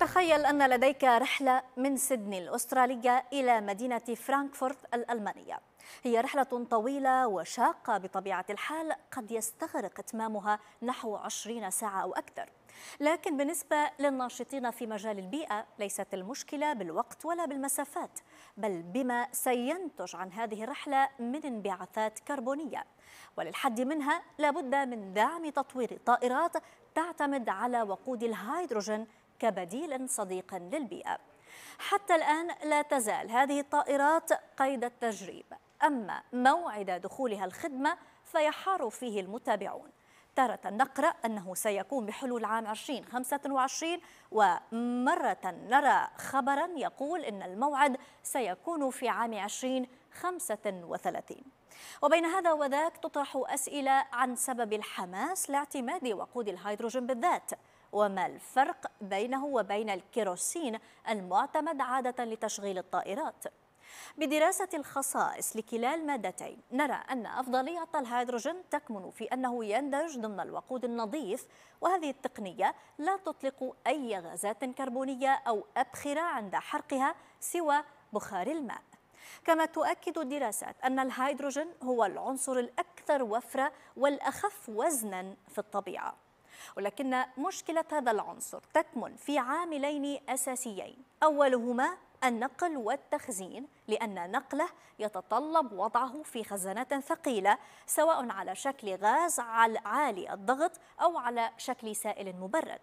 تخيل أن لديك رحلة من سيدني الأسترالية إلى مدينة فرانكفورت الألمانية هي رحلة طويلة وشاقة بطبيعة الحال قد يستغرق إتمامها نحو 20 ساعة أو أكثر لكن بالنسبة للناشطين في مجال البيئة ليست المشكلة بالوقت ولا بالمسافات بل بما سينتج عن هذه الرحلة من انبعاثات كربونية وللحد منها لابد من دعم تطوير طائرات تعتمد على وقود الهيدروجين كبديل صديق للبيئة حتى الآن لا تزال هذه الطائرات قيد التجريب أما موعد دخولها الخدمة فيحار فيه المتابعون تارة نقرأ أنه سيكون بحلول عام 2025 ومرة نرى خبرا يقول أن الموعد سيكون في عام 2035 وبين هذا وذاك تطرح أسئلة عن سبب الحماس لاعتماد وقود الهيدروجين بالذات وما الفرق بينه وبين الكيروسين المعتمد عادة لتشغيل الطائرات بدراسة الخصائص لكلا المادتين نرى أن أفضلية الهيدروجين تكمن في أنه يندرج ضمن الوقود النظيف وهذه التقنية لا تطلق أي غازات كربونية أو أبخرة عند حرقها سوى بخار الماء كما تؤكد الدراسات أن الهيدروجين هو العنصر الأكثر وفرة والأخف وزنا في الطبيعة ولكن مشكلة هذا العنصر تكمن في عاملين أساسيين أولهما النقل والتخزين لأن نقله يتطلب وضعه في خزانة ثقيلة سواء على شكل غاز عالي الضغط أو على شكل سائل مبرد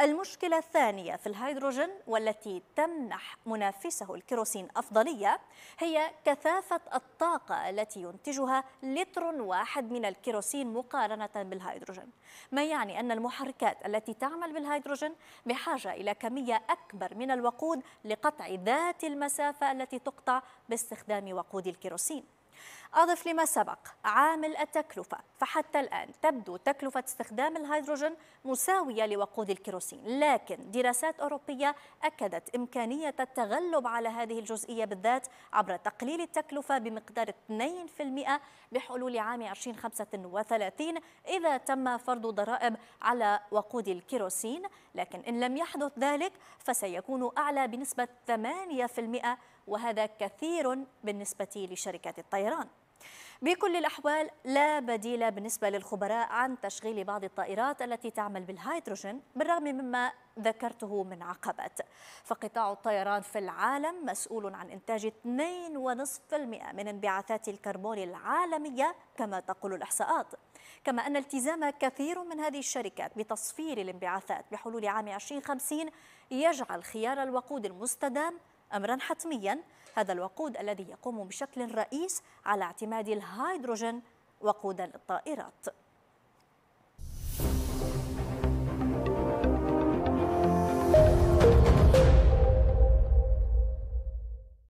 المشكلة الثانية في الهيدروجين والتي تمنح منافسه الكيروسين أفضلية هي كثافة الطاقة التي ينتجها لتر واحد من الكيروسين مقارنة بالهيدروجين ما يعني أن المحركات التي تعمل بالهيدروجين بحاجة إلى كمية أكبر من الوقود لقطع ذات المسافة التي تقطع باستخدام وقود الكيروسين أضف لما سبق عامل التكلفة فحتى الآن تبدو تكلفة استخدام الهيدروجين مساوية لوقود الكيروسين لكن دراسات أوروبية أكدت إمكانية التغلب على هذه الجزئية بالذات عبر تقليل التكلفة بمقدار 2% بحلول عام 2035 إذا تم فرض ضرائب على وقود الكيروسين لكن إن لم يحدث ذلك فسيكون أعلى بنسبة 8% وهذا كثير بالنسبة لشركات الطيران بكل الأحوال لا بديل بالنسبة للخبراء عن تشغيل بعض الطائرات التي تعمل بالهيدروجين بالرغم مما ذكرته من عقبات فقطاع الطيران في العالم مسؤول عن إنتاج 2.5% من انبعاثات الكربون العالمية كما تقول الإحصاءات كما أن التزام كثير من هذه الشركات بتصفير الانبعاثات بحلول عام 2050 يجعل خيار الوقود المستدام أمرا حتميا هذا الوقود الذي يقوم بشكل رئيس على اعتماد الهيدروجين وقودا للطائرات